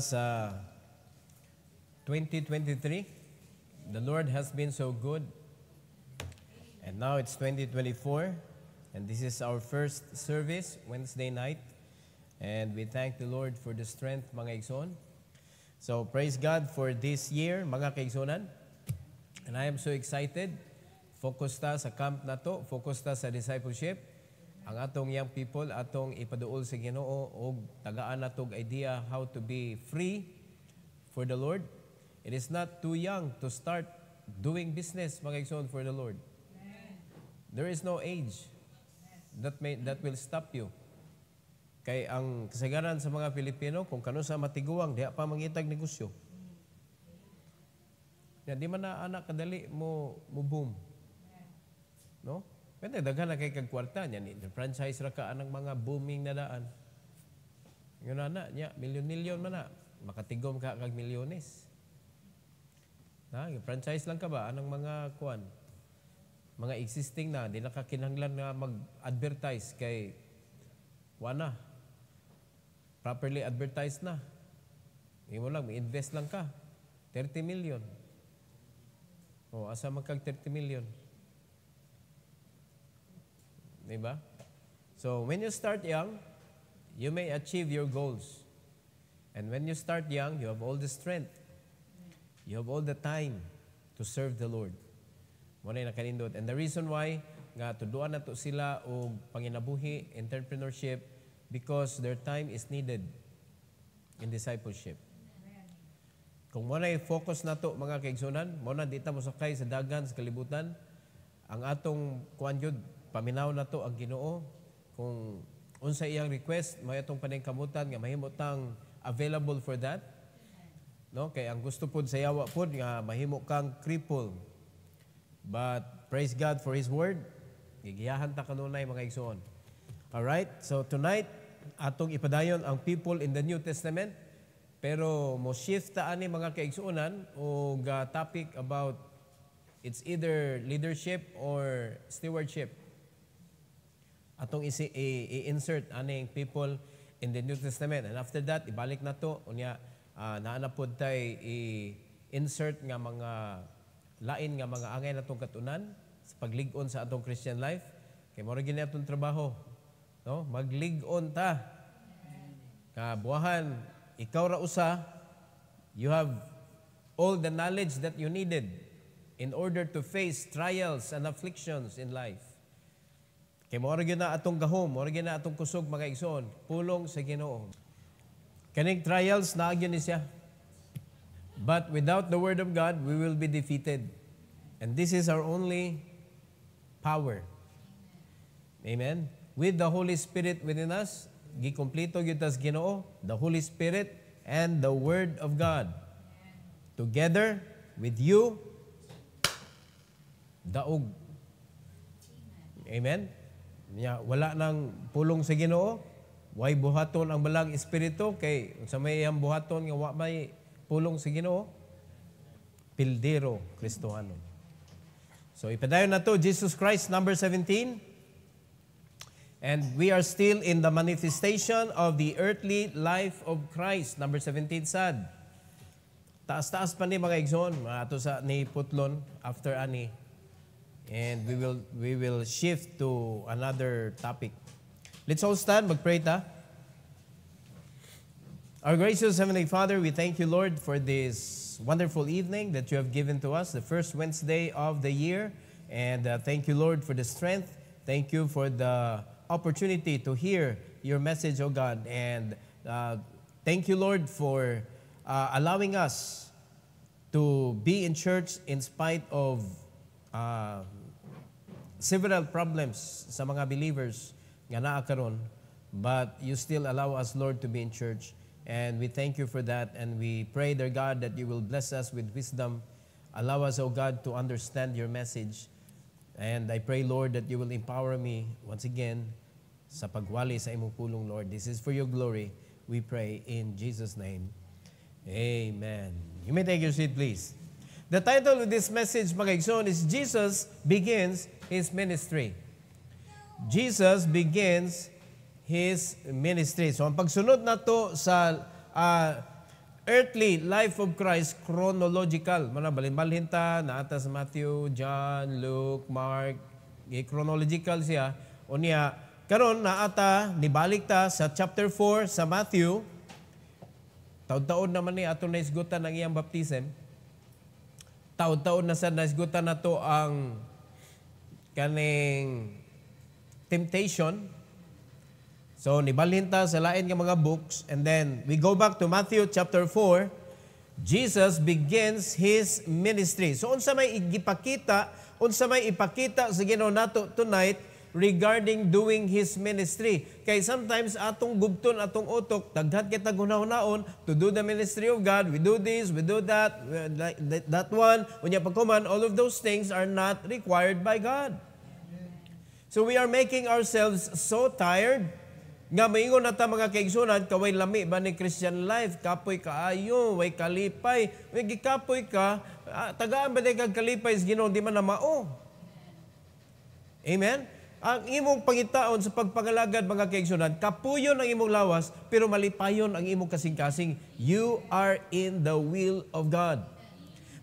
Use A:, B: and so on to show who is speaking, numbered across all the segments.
A: sa 2023. Uh, the Lord has been so good. And now it's 2024. And this is our first service, Wednesday night. And we thank the Lord for the strength, mga igsoon. So praise God for this year, mga kaigsonan. And I am so excited. Focus ta sa camp na to. Focus ta sa discipleship. Ang atong young people atong ipaduol sa Ginoo og tagaan natog idea how to be free for the Lord. It is not too young to start doing business mga igsoon for the Lord. There is no age that may that will stop you. Kay ang kasagaran sa mga Pilipino kung kano sa matiguang diha pa mangitag negosyo. Na di man anak kadali mo mo boom. No? Pwede, daghan na kay kagkwarta niya. Ni, franchise ra ka ang mga booming na daan. Yun na na, niya, milyon-milyon man na. Makatigom ka kag milyones. Na, franchise lang ka ba? anang mga kuan? Mga existing na, di na kakinanglan na mag-advertise kay wana. Properly advertise na. Imo lang, invest lang ka. 30 million. O, asa magkag 30 million? Di ba? So, when you start young, you may achieve your goals. And when you start young, you have all the strength. You have all the time to serve the Lord. Muna na kanindot. And the reason why, nga tuduan na to sila o panginabuhi, entrepreneurship, because their time is needed in discipleship. Kung mo na focus na to mga kaigsunan, mo na dita mo sakay sa dagan, sa kalibutan, ang atong kuan Paminaw na to ang Ginoo kung unsa iyang request mao atong paningkamutan nga mahimo tang available for that. No, kay ang gusto pud sa yawa pud nga mahimo kang cripple. But praise God for his word. Gigiyahan ta kanunay mga igsoon. All right? So tonight atong ipadayon ang people in the New Testament. Pero mo shift ta ani mga kaigsuonan o uh, topic about it's either leadership or stewardship atong i-insert aning people in the New Testament. And after that, ibalik na to, unya, uh, ah, naanapod tay i-insert nga mga lain nga mga angay na katunan sa pagligon sa atong Christian life. Kay mo gini atong trabaho. No? Magligon ta. ka buhan ikaw ra usa, you have all the knowledge that you needed in order to face trials and afflictions in life. Kay mora gyud na atong gahom, mora gyud na atong kusog mga igsoon, pulong sa Ginoo. Kaning trials na gyud ni siya. But without the word of God, we will be defeated. And this is our only power. Amen. With the Holy Spirit within us, gikompleto gyud tas Ginoo, the Holy Spirit and the word of God. Together with you daog. Amen. Nya, wala nang pulong sa Ginoo, why buhaton ang balang espiritu kay sa may ang buhaton nga wa may pulong sa Ginoo, pildero Kristohanon. So ipadayon nato Jesus Christ number 17. And we are still in the manifestation of the earthly life of Christ. Number 17 sad. Taas-taas pa ni mga igsoon, mga ato sa ni Putlon after ani And we will, we will shift to another topic. Let's all stand, magpray ta. Our gracious Heavenly Father, we thank you, Lord, for this wonderful evening that you have given to us, the first Wednesday of the year. And uh, thank you, Lord, for the strength. Thank you for the opportunity to hear your message, O God. And uh, thank you, Lord, for uh, allowing us to be in church in spite of uh, several problems sa mga believers nga naa karon but you still allow us Lord to be in church and we thank you for that and we pray dear God that you will bless us with wisdom allow us O God to understand your message and I pray Lord that you will empower me once again sa pagwali sa imong pulong Lord this is for your glory we pray in Jesus name amen you may take your seat please the title of this message mga igsoon is Jesus begins his ministry. Jesus begins his ministry. So ang pagsunod na to sa uh, earthly life of Christ, chronological. Mga balimbalhinta, ta, naata sa Matthew, John, Luke, Mark. Eh, chronological siya. O niya, karon naata, nibalik ta sa chapter 4 sa Matthew. Taon-taon naman ni ato naisgutan ang iyang baptism. Taon-taon na sa naisgutan na to ang kaning temptation. So nibalinta sa lain nga mga books and then we go back to Matthew chapter 4. Jesus begins his ministry. So unsa may ipakita, unsa may ipakita sa Ginoo nato tonight regarding doing his ministry. Kay sometimes atong gubton atong utok, daghat kita gunaw-naon to do the ministry of God. We do this, we do that, that one. Unya pagkuman, all of those things are not required by God. So we are making ourselves so tired nga maingon nata mga kaigsunan kaway lami ba ni Christian life kapoy ka ayo, way kalipay way gikapoy ka ah, tagaan ba kag kalipay is Ginoo di man na mao Amen ang imong pangitaon sa pagpangalagad mga kaigsunan kapuyon ang imong lawas pero malipayon ang imong kasing-kasing you are in the will of God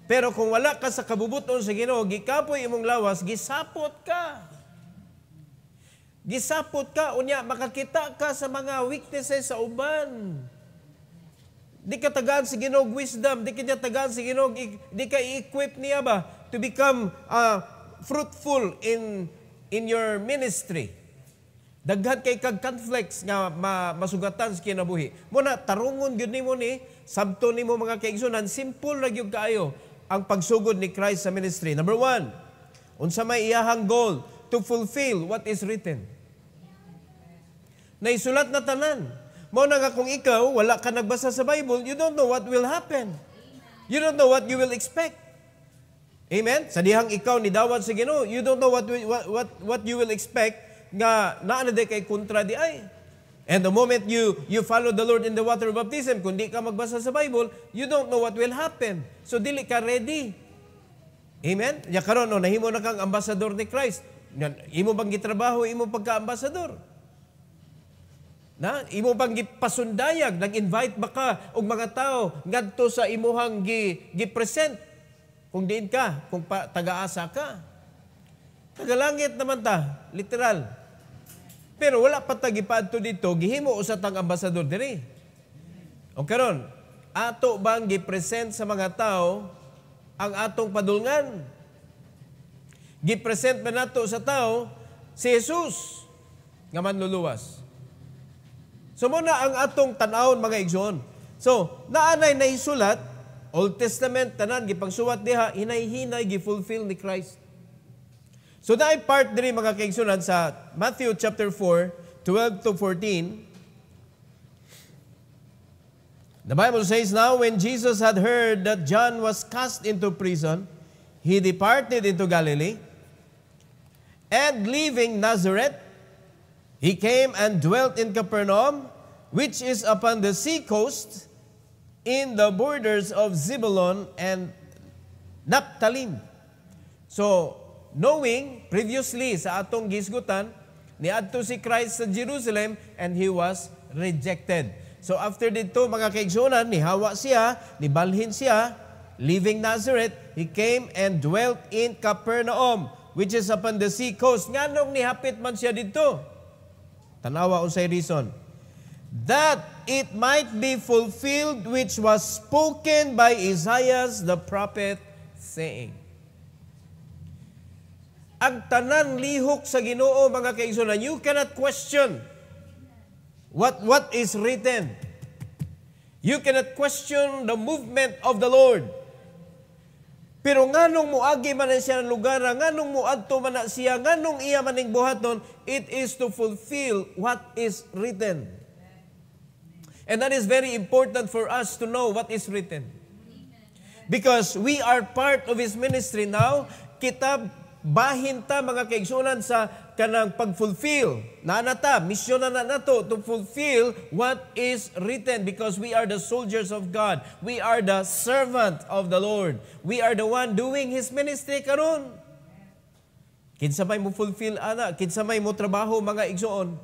A: Pero kung wala ka sa kabubuton sa Ginoo gikapoy imong lawas gisapot ka Gisapot ka, unya, makakita ka sa mga weaknesses sa uban. Di ka tagaan si Ginog wisdom, di ka tagaan si Ginog, di ka equip niya ba to become uh, fruitful in in your ministry. Daghan kay kag conflicts nga ma, masugatan sa kinabuhi. Muna tarungon gyud nimo ni sabto nimo mga kaigsoonan simple ra gyud kaayo ang pagsugod ni Christ sa ministry. Number one, unsa may iyahang goal to fulfill what is written. Naisulat na tanan. Mo na nga kung ikaw, wala ka nagbasa sa Bible, you don't know what will happen. You don't know what you will expect. Amen? Sa dihang ikaw ni Dawat sa Ginoo, you don't know what, what, what, what you will expect nga naa na kay kontra di ay. And the moment you you follow the Lord in the water of baptism, kundi ka magbasa sa Bible, you don't know what will happen. So dili ka ready. Amen? Ya karon no nahimo na kang ambassador ni Christ. Imo bang gitrabaho imo pagka-ambassador? Na, imo bang gipasundayag, nag-invite baka og mga tao ngadto sa imuhang gi, gi-present? Kung diin ka, kung pa, taga-asa ka. Tagalangit naman ta, literal. Pero wala pa tagipadto dito, gihimo usa tang ambasador diri. O karon, ato bang gi-present sa mga tao ang atong padulngan? Gi-present ba nato sa tao si Jesus nga manluluwas? So muna ang atong tanawon mga igsoon. So, naanay na isulat Old Testament tanan gipagsuwat diha hinay-hinay gifulfill ni Christ. So naay part diri mga kaigsunan sa Matthew chapter 4 12 to 14. The Bible says now when Jesus had heard that John was cast into prison, he departed into Galilee, and leaving Nazareth He came and dwelt in Capernaum, which is upon the sea coast, in the borders of Zebulun and Naphtali. So, knowing previously sa atong gisgutan, niadto si Christ sa Jerusalem and he was rejected. So after dito mga kaigsunan, nihawa siya, nibalhin siya, leaving Nazareth, he came and dwelt in Capernaum, which is upon the sea coast. Nganong nihapit man siya dito? Tanawa unsay reason? That it might be fulfilled which was spoken by Isaiah the prophet saying. Ang tanan lihok sa Ginoo mga kaigsoonan, you cannot question what what is written. You cannot question the movement of the Lord. Pero nganong moagi man siya ng lugar, nganong moadto man siya, nganong iya maning buhaton, it is to fulfill what is written. And that is very important for us to know what is written. Because we are part of His ministry now, kitab bahin ta mga kaigsunan sa kanang pag-fulfill. Nanata, misyon na to, to fulfill what is written because we are the soldiers of God. We are the servant of the Lord. We are the one doing His ministry karon. Kinsa may mo fulfill ana, kinsa may mo trabaho mga igsoon.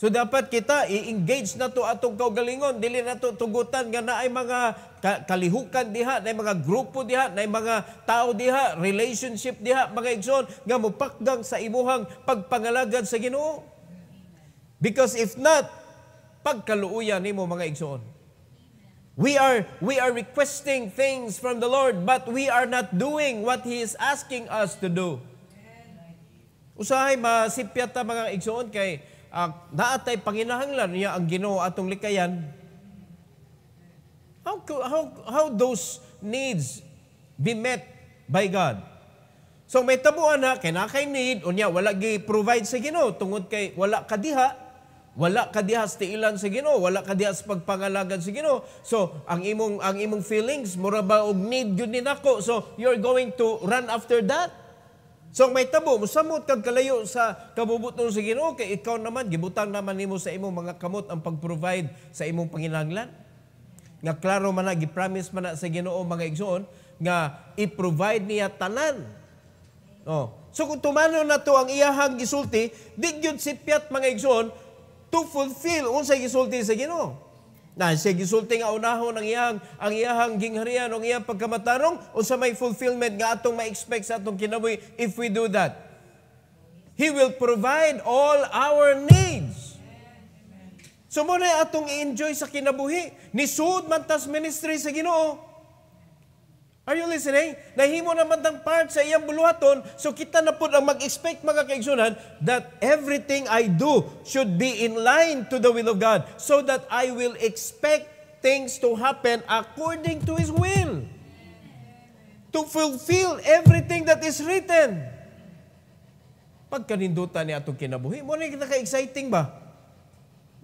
A: So dapat kita i-engage na to atong kaugalingon, dili na to tugutan nga ay mga kalihukan diha, naay mga grupo diha, naay mga tao diha, relationship diha, mga igsoon nga mupakdang sa imuhang pagpangalagad sa Ginoo. Because if not, pagkaluuya nimo mga igsoon. We are we are requesting things from the Lord but we are not doing what he is asking us to do. Usahay masipyat ta mga igsoon kay uh, naatay panginahanglan niya ang Ginoo atong likayan. How, how, how those needs be met by God? So may tabuan na kay na kay need unya wala gi provide sa Ginoo tungod kay wala kadiha wala kadiha sa ilan sa Ginoo wala kadiha sa pagpangalagad sa Ginoo so ang imong ang imong feelings mura ba og need gud ni nako so you're going to run after that So may tabo mo samot kag kalayo sa kabubuton sa Ginoo kay ikaw naman gibutang naman nimo sa imong mga kamot ang pag-provide sa imong panginahanglan. Nga klaro man na gi-promise man na sa Ginoo mga igsoon nga i-provide niya tanan. Oh. So kung tumano na to ang iyahang gisulti, di gyud si Piat mga igsoon to fulfill unsay gisulti sa Ginoo. Na siya gisulti nga unahon ang iyang ang iyang gingharian ang iyang pagkamatarong o sa may fulfillment nga atong ma-expect sa atong kinabuhi if we do that. He will provide all our needs. So mo atong i-enjoy sa kinabuhi. Ni man tas ministry sa Ginoo. Are you listening? Nahimo naman ang part sa iyang buluhaton, so kita na po ang mag-expect mga kaigsunan that everything I do should be in line to the will of God so that I will expect things to happen according to His will. To fulfill everything that is written. Pag kanindutan ni atong kinabuhi, mo na kita ka-exciting ba?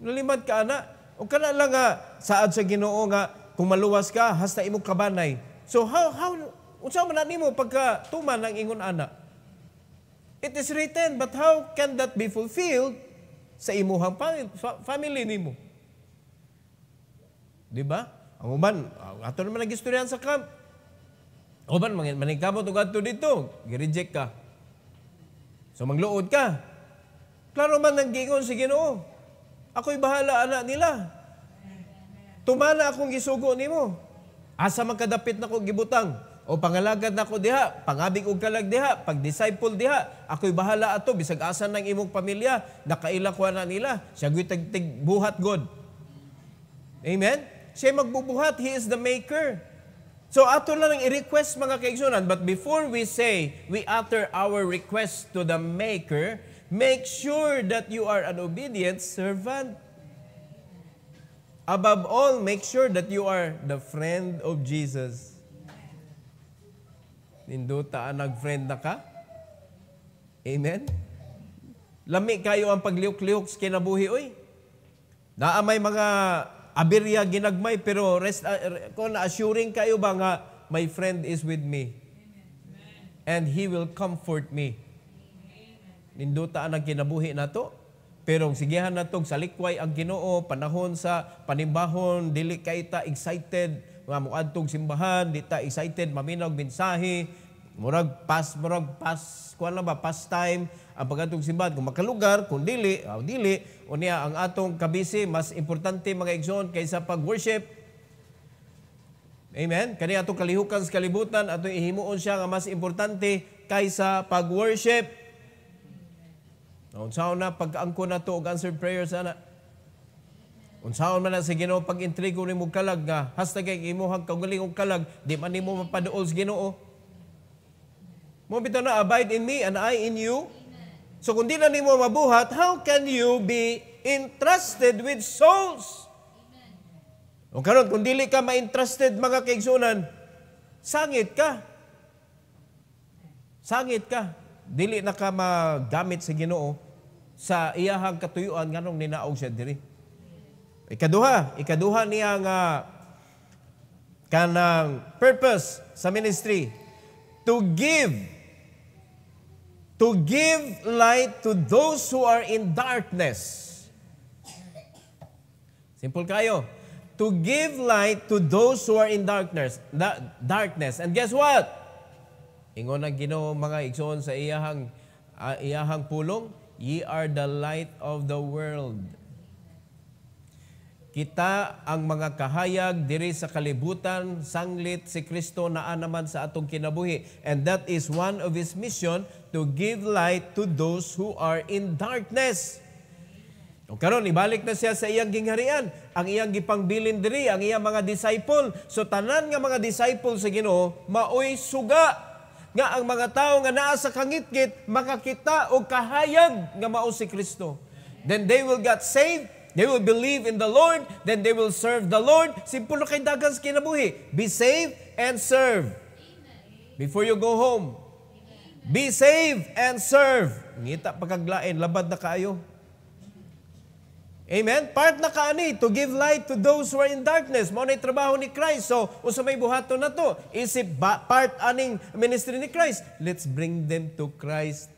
A: Nalimad ka, ana. O kana lang nga, saad sa ginoo nga, kung maluwas ka, hasta imong kabanay So how, how, unsa man nimo pagka tuman ang ingon ana? It is written, but how can that be fulfilled sa imuhang family nimo? Di ba? Ang uban, ato naman nagistoryahan sa camp. Uban, maningkamot og adto dito, gireject ka. So mangluod ka. Klaro man ang gingon si Ginoo. Ako'y bahala anak nila. Tumana akong gisugo nimo. Asa magkadapit kadapit nako gibutang o pangalagad nako diha, pangabig og kalag diha, pag disciple diha, ako'y bahala ato bisag asa nang imong pamilya, nakaila ko na nila, siya gyud tigtig buhat god. Amen. Siya magbubuhat, he is the maker. So ato lang ang i-request mga kaigsoonan, but before we say we utter our request to the maker, make sure that you are an obedient servant. Above all, make sure that you are the friend of Jesus. Ninduta nag-friend na ka? Amen? Lami kayo ang pagliuk-liuk sa kinabuhi, oy. Naamay mga abirya ginagmay, pero rest, uh, ah, assuring kayo ba nga, my friend is with me. Amen. And he will comfort me. Ninduta ang kinabuhi na to. Pero sigihan na itong likway ang ginoo, panahon sa panimbahon, dili kay ta excited, nga muadtog simbahan, di ta excited, maminaw mensahe, murag pas, murag pas, kuan lang ba, pas time, ang pagkatong simbahan. Kung makalugar, kung dili, oh, dili, unya ang atong kabisi, mas importante mga igsoon kaysa pag-worship. Amen? Kani atong kalihukan sa kalibutan, atong ihimuon siya nga mas importante kaysa pag-worship. Unsaon na pag-angko na to og answered prayers ana. Unsaon man na sa Ginoo pag intrigo nimo kalag nga hasta kay imuhang kagalingong kalag di man nimo mapaduol sa Ginoo. Mo bitaw na abide in me and I in you. So kung di na nimo mabuhat, how can you be entrusted with souls? O karon kung dili ka ma-entrusted mga kaigsoonan, sangit ka. Sangit ka. Dili na ka magamit sa Ginoo sa iyahang katuyuan nganong ninaog siya diri. Ikaduha, ikaduha niya nga kanang purpose sa ministry to give to give light to those who are in darkness. Simple kayo. To give light to those who are in darkness. Da- darkness. And guess what? Ingon ang Ginoo mga igsoon sa iyahang uh, iyahang pulong, Ye are the light of the world. Kita ang mga kahayag diri sa kalibutan, sanglit si Kristo naa naman sa atong kinabuhi. And that is one of His mission, to give light to those who are in darkness. O karon ibalik na siya sa iyang gingharian, ang iyang gipangbilin diri, ang iyang mga disciple. So tanan nga mga disciple sa Ginoo maoy suga nga ang mga tao nga naa sa kangitgit makakita og kahayag nga mao si Kristo. Then they will get saved They will believe in the Lord, then they will serve the Lord. Simpulo kay dagan sa kinabuhi. Be saved and serve. Before you go home, be saved and serve. Ngita pagkaglain, labad na kayo. Amen? Part na kaani, to give light to those who are in darkness. Mao nay trabaho ni Christ. So, usa may buhaton na to. Isip ba, part aning ministry ni Christ. Let's bring them to Christ.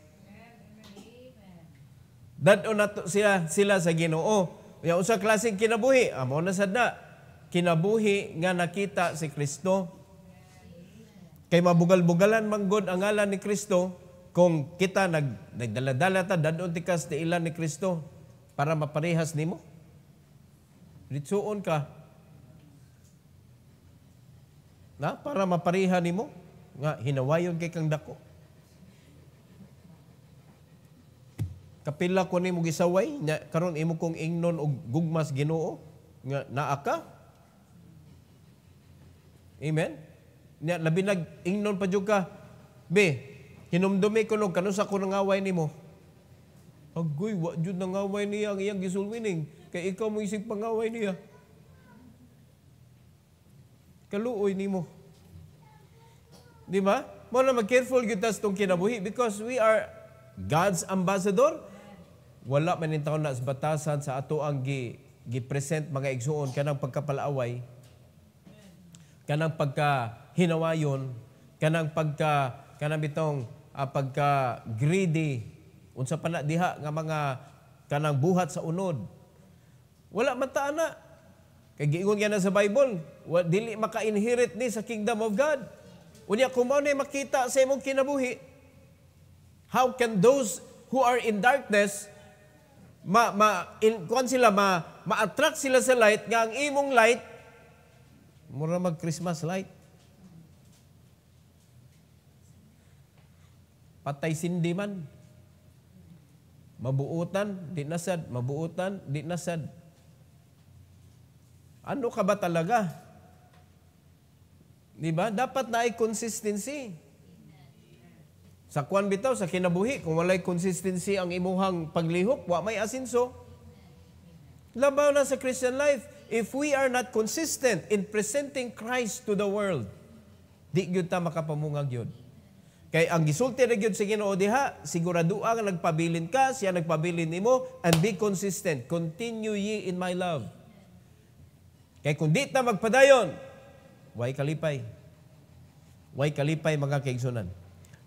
A: Dadon na to sila, sila sa Ginoo. Ya usa klaseng kinabuhi. Amo ah, na sad na kinabuhi nga nakita si Kristo. Kay mabugal-bugalan manggod ang ngalan ni Kristo kung kita nag nagdala-dala ta dadon tikas ti ilan ni Kristo para maparehas nimo? Ritsuon ka. Na para mapareha nimo nga hinawayon kay kang dako. Kapila ko mo gisaway nya karon imo kong ingnon og gugmas Ginoo nga naa ka. Amen. Nya labi nag ingnon pa jud ka. Be, hinumdumi ko nog kanu sa ko nangaway nimo. Agoy, wa jud nangaway niya ang iyang gisulwining. Kay ikaw mo isig pangaway niya. Kaluoy mo. Di ba? Mo na mag-careful gyud tas tong kinabuhi because we are God's ambassador. Wala man in taon na sa batasan sa ato ang gi gipresent mga igsuon kanang pagkapalaaway. Kanang pagka hinawayon, kanang pagka kanang bitong uh, ah, pagka greedy unsa pa na diha nga mga kanang buhat sa unod. Wala man ta ana. Kay giingon na sa Bible, wa dili maka-inherit ni sa kingdom of God. Unya kung mao makita sa imong kinabuhi, how can those who are in darkness ma ma in, kung sila ma ma-attract sila sa light nga ang imong light mura mag Christmas light. Patay sindi man. Mabuutan, di nasad. Mabuutan, di nasad. Ano ka ba talaga? Di ba? Dapat na ay consistency. Sa kwan bitaw, sa kinabuhi, kung walay consistency ang imuhang paglihok, wa may asinso. Labaw na sa Christian life, if we are not consistent in presenting Christ to the world, di gyud ta makapamungag yun. Kay ang gisulti ra gyud sa Ginoo diha, siguraduha nga nagpabilin ka, siya nagpabilin nimo and be consistent. Continue ye in my love. Kay kung di ta magpadayon, way kalipay. Way kalipay mga kaigsunan.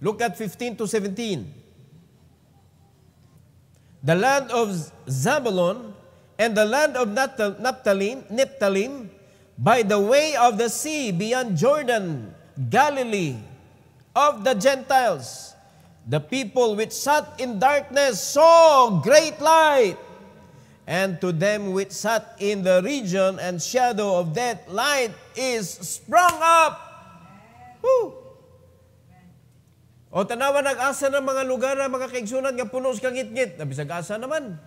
A: Look at 15 to 17. The land of Zabulon and the land of Naphtali, Nephthalim by the way of the sea beyond Jordan, Galilee, of the Gentiles. The people which sat in darkness saw great light. And to them which sat in the region and shadow of death, light is sprung up. Woo! O tanawa nag-asa ng mga lugar na mga kaigsunan nga puno sa kangit-ngit. Nabisag asa naman.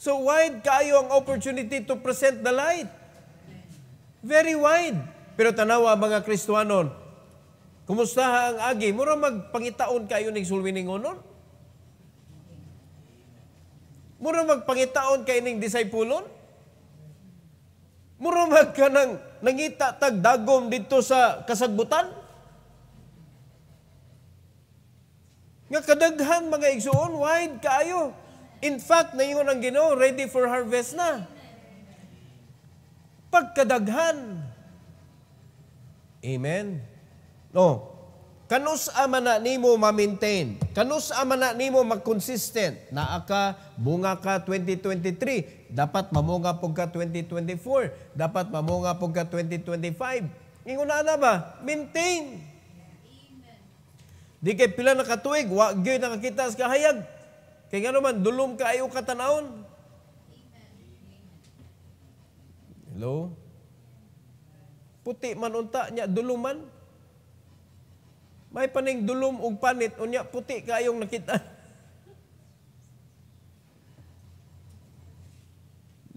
A: So wide kayo ang opportunity to present the light. Very wide. Pero tanawa mga Kristuanon, Kumusta ang agi? Mura magpangitaon kayo ning sulwi ning unon? Mura magpangitaon kayo ning disipulon? Mura magkanang nangita tag dagom dito sa kasagbutan? Nga kadaghan mga igsuon, wide kaayo. In fact, na naingon ang Ginoo, ready for harvest na. Pagkadaghan. Amen. No. Kanus ama na nimo ma-maintain. Kanus ama na nimo mag-consistent. Naa ka, bunga ka 2023. Dapat mamunga po ka 2024. Dapat mamunga po ka 2025. Ingon na ba? Maintain. Di kay pila nakatuig, wa gyud nakakita sa kahayag. Kay ngano man dulom ka kaayo katanawon. Hello? Puti man unta nya duluman. May paning dulum og panit, unya puti kayong nakita.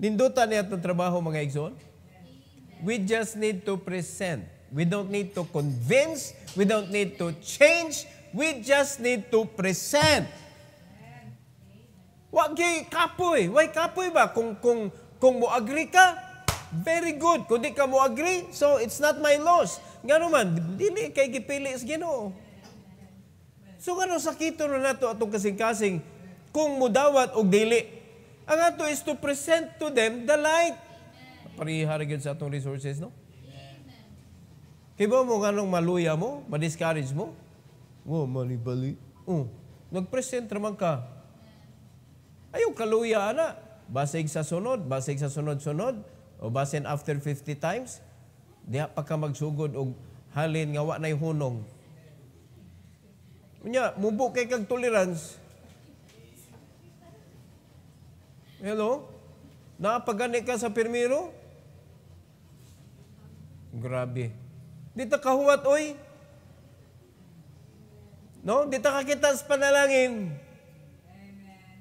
A: Nindutan niya itong trabaho, mga igsoon. We just need to present. We don't need to convince. We don't need to change. We just need to present. Wag kay kapoy. Why kapoy ba? Kung, kung, kung mo agree ka, very good. Kung di ka mo agree, so it's not my loss. Ngano man, dili kay gipili sa Ginoo. So karon sakito na nato atong kasing-kasing kung mudawat og dili. Ang ato is to present to them the light. Pariha gyud sa atong resources, no? Kay ba mo ganong maluya mo, ma-discourage mo? Wo, oh, mali-bali. Oh, nag-present raman ka. Ayaw kaluya ana. Basig sa sunod, basig sa sunod-sunod, o basin after 50 times, Diha pagka magsugod og halin nga wa nay hunong. Unya, mubo kay kag tolerance. Hello? Napagani ka sa pirmiro? Grabe. Di ta kahuwat, oy. No? Di ta kakita sa panalangin. Amen.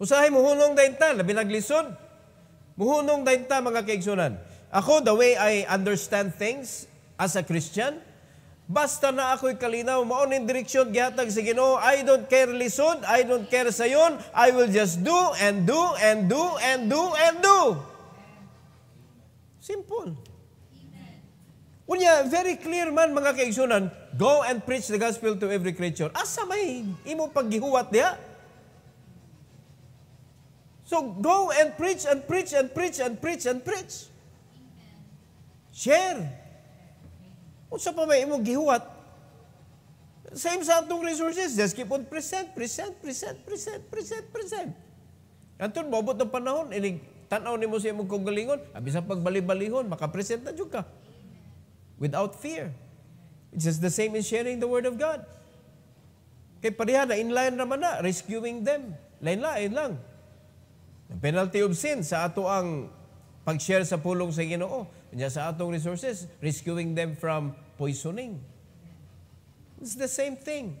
A: Usahay muhunong dahinta, labi naglisod. Muhunong dahinta mga kaigsunan. Ako, the way I understand things as a Christian, basta na ako'y kalinaw, maon direksyon, gihatag sa Ginoo, I don't care lisod, I don't care sa yon, I will just do and do and do and do and do. Simple. Unya, very clear man mga kaigsunan, go and preach the gospel to every creature. Asa may imo paggihuwat diya? So go and preach and preach and preach and preach and preach. Share. Unsa pa may imong gihuwat? Same sa atong resources, just keep on present, present, present, present, present, present. Anton, mabot ng panahon, ini tanaw ni mo sa imong kagalingon, abis ang pagbali-balihon, makapresent na ka. Without fear. It's just the same in sharing the Word of God. Kay pareha na inline naman na, rescuing them. Lain-lain lang. The penalty of sin sa ato ang pag-share sa pulong sa Ginoo. Nya sa atong resources, rescuing them from poisoning. It's the same thing.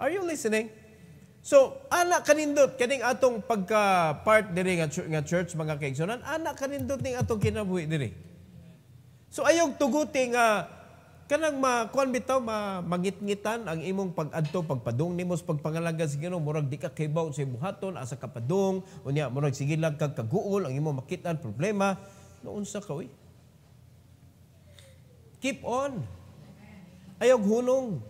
A: Are you listening? So, ana kanindot kaning atong pagka part diri nga, nga church mga kaigsunan, ana kanindot ning atong kinabuhi diri. So ayog tuguti nga kanang ma kuan bitaw ma mangitngitan ang imong pagadto pagpadung nimo sa pagpangalaga sa Ginoo murag di ka kibaw sa buhaton asa kapadung unya murag sige lang kag kaguol ang imong makitan problema noon sa kawi. Keep on. Ayog hunong.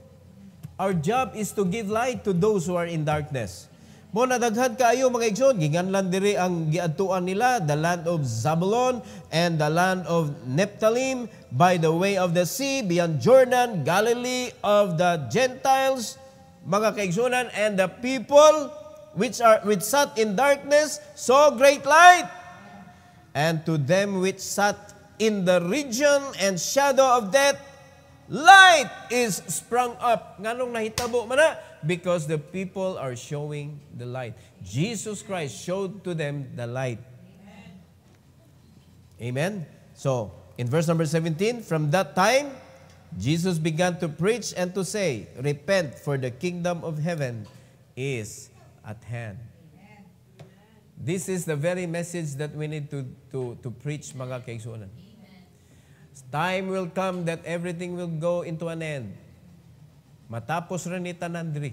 A: Our job is to give light to those who are in darkness. Mo nadaghad kaayo mga igsoon, ginganlan diri ang giadtuan nila, the land of Zabulon and the land of Neptalim by the way of the sea beyond Jordan, Galilee of the Gentiles, mga kaigsunan and the people which are which sat in darkness saw great light. and to them which sat in the region and shadow of death, light is sprung up. Nganong nahitabo mana? Because the people are showing the light. Jesus Christ showed to them the light. Amen? So, in verse number 17, from that time, Jesus began to preach and to say, Repent, for the kingdom of heaven is at hand. This is the very message that we need to, to, to preach, mga kaigsunan. Time will come that everything will go into an end. Matapos rin ni Tanandri.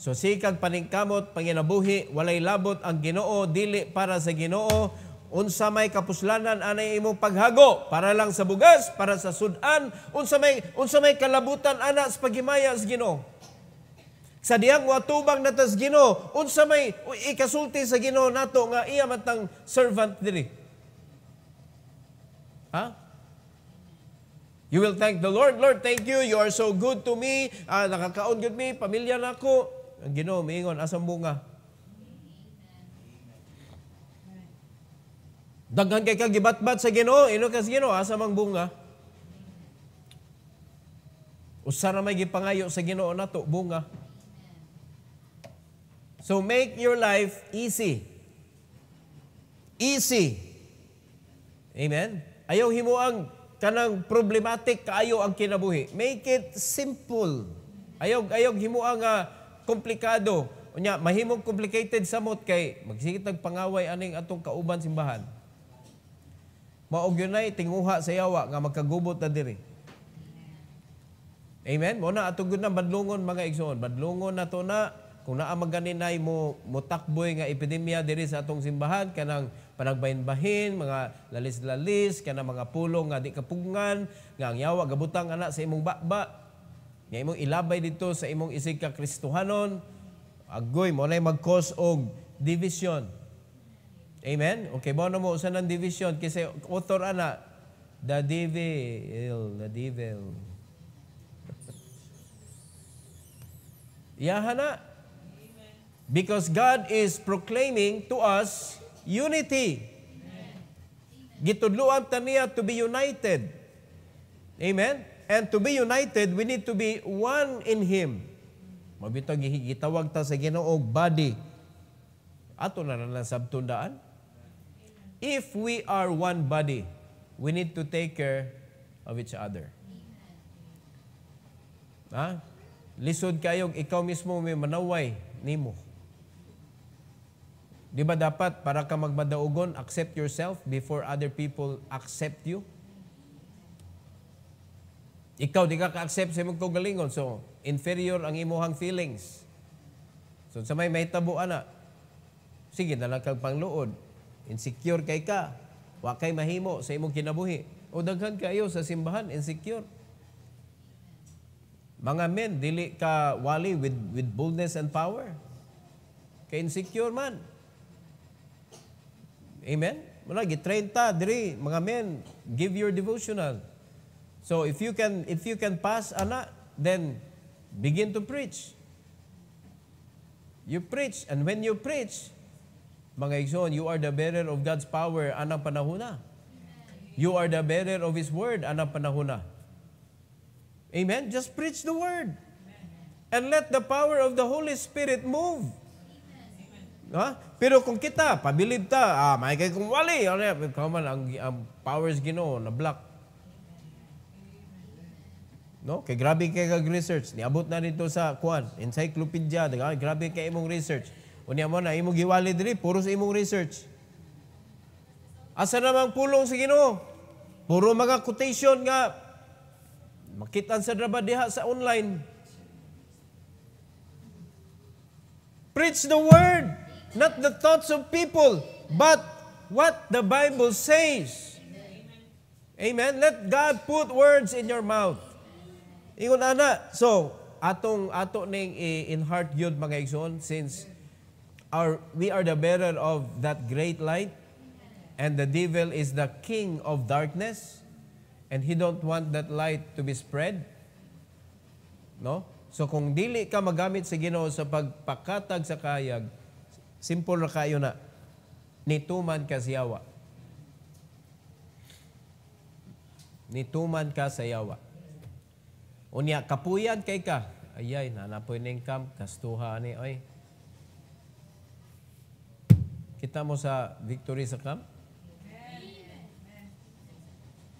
A: So sikag paningkamot, panginabuhi, walay labot ang ginoo, dili para sa ginoo, unsa may kapuslanan anay imong paghago para lang sa bugas para sa sudan unsa may unsa may kalabutan ana sa paghimaya sa Ginoo sa diyang watubang natas Ginoo, unsa may ikasulti sa Ginoo nato nga iya man servant diri? Ha? You will thank the Lord. Lord, thank you. You are so good to me. Ah, nakakaon good me. Pamilya na ako. Ang Ginoo miingon asang bunga. Daghan kay kagibatbat sa Ginoo, ino kas Ginoo asa mang bunga. Usa ra may gipangayo sa Ginoo nato bunga. So make your life easy. Easy. Amen? Ayaw himo ang kanang problematic kaayo ang kinabuhi. Make it simple. Ayaw, ayaw himuang uh, komplikado. Unya, mahimong complicated samot kay magsigit ng pangaway aning atong kauban simbahan. Maog yun ay tinguha sa yawa nga magkagubot na diri. Amen? na atong gud na badlungon mga igsoon. Badlungon na to na kung naa maganinay mo motakboy nga epidemya diri sa atong simbahan kanang panagbahin-bahin, mga lalis-lalis, kanang mga pulong nga di kapungan, nga ang yawa gabutang ana sa imong bakba. Nga imong ilabay dito sa imong isig ka Kristohanon. Agoy mo na mag og division. Amen. Okay, ba mo usan ang division kasi author ana the devil, the devil. Yaha na. Because God is proclaiming to us unity. Gitudluan taniya to be united. Amen? And to be united, we need to be one in Him. Mabitog gitawag ta sa Ginoog body. Ato na na sabtundaan. If we are one body, we need to take care of each other. Ha? Lisod kayong ikaw mismo may manaway nimo. Di ba dapat para ka magmadaugon, accept yourself before other people accept you? Ikaw, di ka ka-accept sa imong galingon. So, inferior ang imuhang feelings. So, sa may may tabu, ana, sige, dalang kang pangluod. Insecure kay ka. Wa kay mahimo sa imong kinabuhi. O daghan kayo sa simbahan, insecure. Mga men, dili ka wali with, with boldness and power. Kay insecure man. Amen? Mula, gitrain ta, diri, mga men, give your devotional. So if you can, if you can pass, ana, then begin to preach. You preach, and when you preach, mga igsoon, you are the bearer of God's power, anang panahuna. You are the bearer of His word, anang panahuna. Amen? Just preach the word. And let the power of the Holy Spirit move. Ha? Pero kung kita, pabilib ta, ah, may kay kung wali, ikaw ano man ang, ang powers ginoo na block. No? Kay grabe kay kag research. Niabot na rito sa kuan, encyclopedia, daga, grabe kay imong research. Unya mo na imong giwali diri, puro sa imong research. Asa namang pulong sa Ginoo? Puro mga quotation nga makita sa draba diha sa online. Preach the word not the thoughts of people, but what the Bible says. Amen. Amen. Let God put words in your mouth. Ingon ana. So, atong ato ning in heart yun mga igsoon since our we are the bearer of that great light and the devil is the king of darkness and he don't want that light to be spread. No? So kung dili ka magamit sa Ginoo sa pagpakatag sa kayag, Simple ra kayo na nituman ka sa yawa. Nituman ka sa yawa. Unya kapuyan kay ka. Ayay, nanapoy ning camp kastuha ni oy. Kita mo sa victory sa camp?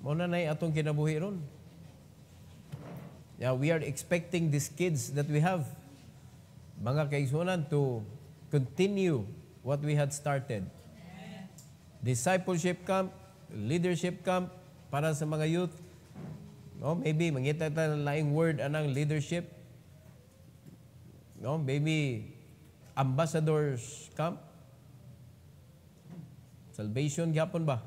A: Mo na nay atong kinabuhi ron. Yeah, we are expecting these kids that we have. Mga kaigsunan to continue what we had started. Discipleship camp, leadership camp para sa mga youth. No, maybe mangita ta ng laing word anang leadership. No, maybe ambassadors camp. Salvation gyapon ba?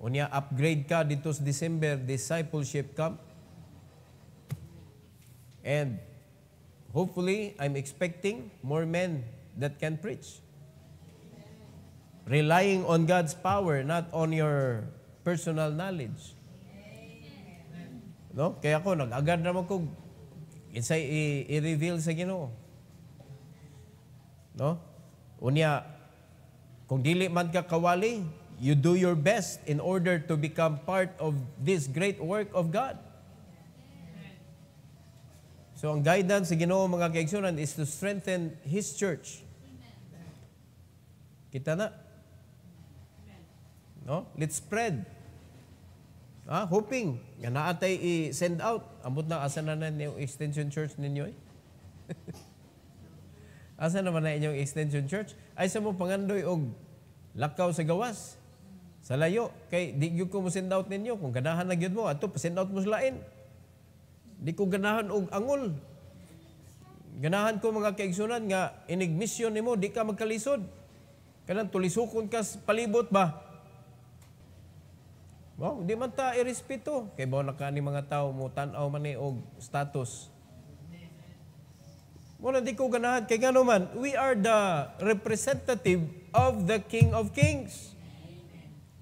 A: Unya upgrade ka dito sa December discipleship camp. And Hopefully, I'm expecting more men that can preach. Relying on God's power, not on your personal knowledge. No? Kaya ako, nag-agad naman ko, isay i-reveal sa Ginoo. No? Unya, kung dili man ka kawali, you do your best in order to become part of this great work of God. So ang guidance sa Ginoo mga kaigsoonan is to strengthen his church. Kita na. No? Let's spread. Ah, hoping nga naatay i-send out. Ambot na asa na na yung extension church ninyo eh. asa naman na inyong extension church? Ay sa mo pangandoy og lakaw sa gawas. Sa layo. Kay di gyud ko mo send out ninyo kung ganahan na gyud mo ato pa send out mo sa lain. Di ko ganahan og angol. Ganahan ko mga kaigsunan nga inigmisyon nimo di ka magkalisod. Kanang tulisukon ka palibot ba? Wow, di man ta irespeto. Kay mo na ni mga tao mo tan-aw man ni og status. Mo na di ko ganahan kay ngano man, we are the representative of the King of Kings.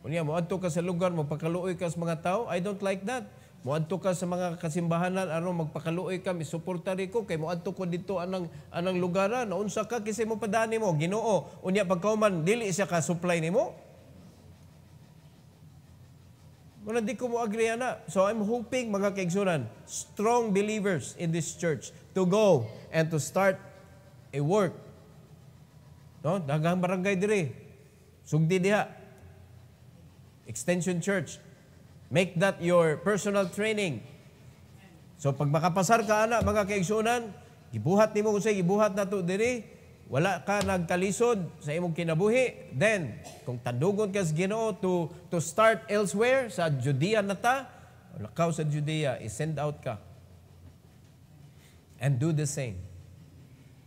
A: Unya mo adto ka sa lugar mo pakaluoy ka sa mga tao, I don't like that. Muadto ka sa mga kasimbahanan aron magpakaluoy ka misuporta ri ko kay muadto ko dito anang anang lugaran unsa ka kisay mo padani mo Ginoo unya pagkauman dili siya ka supply nimo Muna di ko mo agree ana. So I'm hoping mga kaigsunan, strong believers in this church to go and to start a work. No? Daghang barangay diri. Sugdi diha. Extension Church, Make that your personal training. So pag makapasar ka ana mga kaigsunan, gibuhat nimo kung gibuhat nato diri, wala ka nagkalisod sa imong kinabuhi, then kung tandugon ka sa Ginoo to to start elsewhere sa Judea na ta, lakaw sa Judea, i-send out ka. And do the same.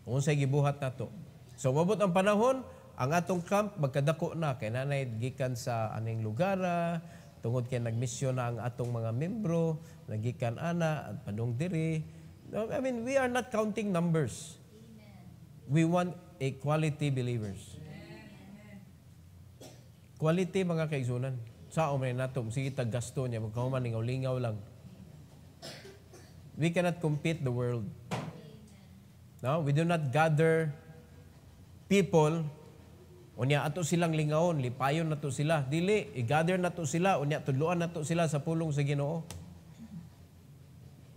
A: Kung sa gibuhat nato. So mabot ang panahon, ang atong camp magkadako na kay nanay gikan sa aning lugar, tungod kay nagmisyon na ang atong mga membro nagikan ana at padung diri I mean we are not counting numbers Amen. we want a quality believers quality mga kaigsunan sao man nato sige taggasto niya magkahuman lingaw-lingaw lang we cannot compete the world no we do not gather people Unya ato silang lingaon, lipayon nato sila. Dili, i-gather na to sila, unya tudluan nato sila sa pulong sa Ginoo.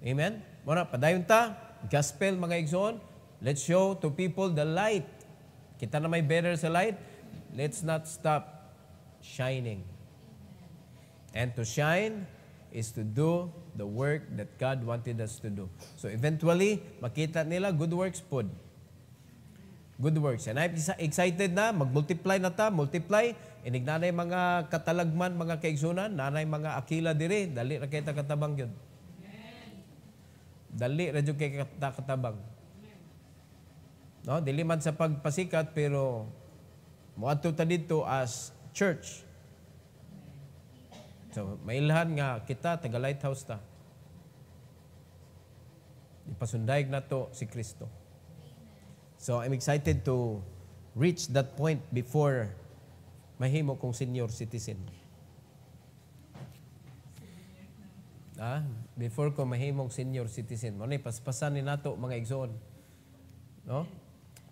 A: Amen? Muna, padayon ta, gospel mga igsoon, let's show to people the light. Kita na may better sa light, let's not stop shining. And to shine is to do the work that God wanted us to do. So eventually, makita nila good works po good works. And I'm excited na, mag-multiply na ta, multiply. Inig nanay mga katalagman, mga kaigsunan, nanay mga akila diri, dali ra kita katabang yun. Dali ra jud kita katabang. No, dili man sa pagpasikat pero moadto ta dito as church. So, mailhan nga kita taga lighthouse ta. Ipasundaig na to si Kristo. So I'm excited to reach that point before mahimo kong senior citizen. Ah, before ko mahimong senior citizen. Mo ano ni eh, paspasan ni nato mga igsoon. No?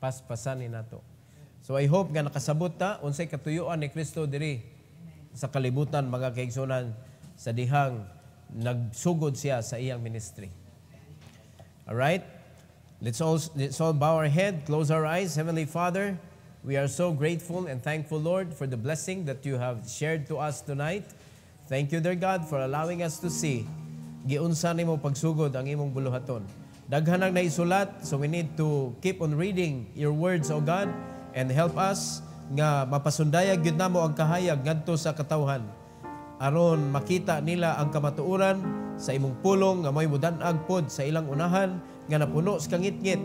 A: Paspasan ni nato. So I hope nga nakasabot ta unsay katuyuan ni Kristo diri sa kalibutan mga kaigsoonan sa dihang nagsugod siya sa iyang ministry. All right? Let's all, let's all bow our head, close our eyes. Heavenly Father, we are so grateful and thankful, Lord, for the blessing that you have shared to us tonight. Thank you, dear God, for allowing us to see giunsa nimo pagsugod ang imong buluhaton. Daghan ang naisulat, so we need to keep on reading your words, O God, and help us nga mapasundayag yun mo ang kahayag ngadto sa katawhan. Aron makita nila ang kamatuoran sa imong pulong nga may mudanag pod sa ilang unahan nga napuno sa kangit-ngit.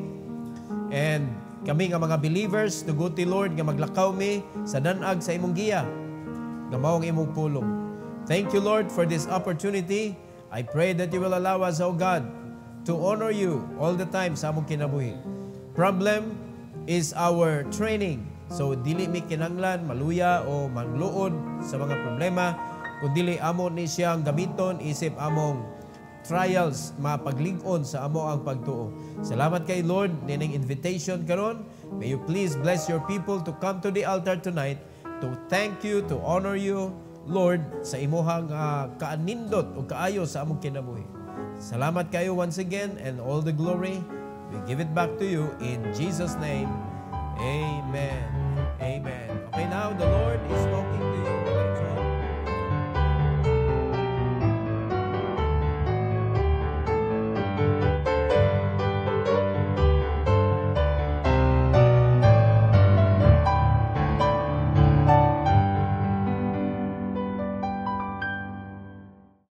A: And kami nga mga believers, duguti Lord, nga maglakaw mi sa danag sa imong giya, nga mao imong pulong. Thank you Lord for this opportunity. I pray that you will allow us, O God, to honor you all the time sa among kinabuhi. Problem is our training. So dili mi kinanglan maluya o mangluod sa mga problema, kundi amo ni siyang gamiton isip among trials mapaglingon sa amo ang pagtuo. Salamat kay Lord nining invitation karon. May you please bless your people to come to the altar tonight to thank you, to honor you, Lord, sa imuhang uh, kaanindot o kaayo sa among kinabuhi. Salamat kayo once again and all the glory. We give it back to you in Jesus' name. Amen. Amen. Okay, now the Lord is talking to you.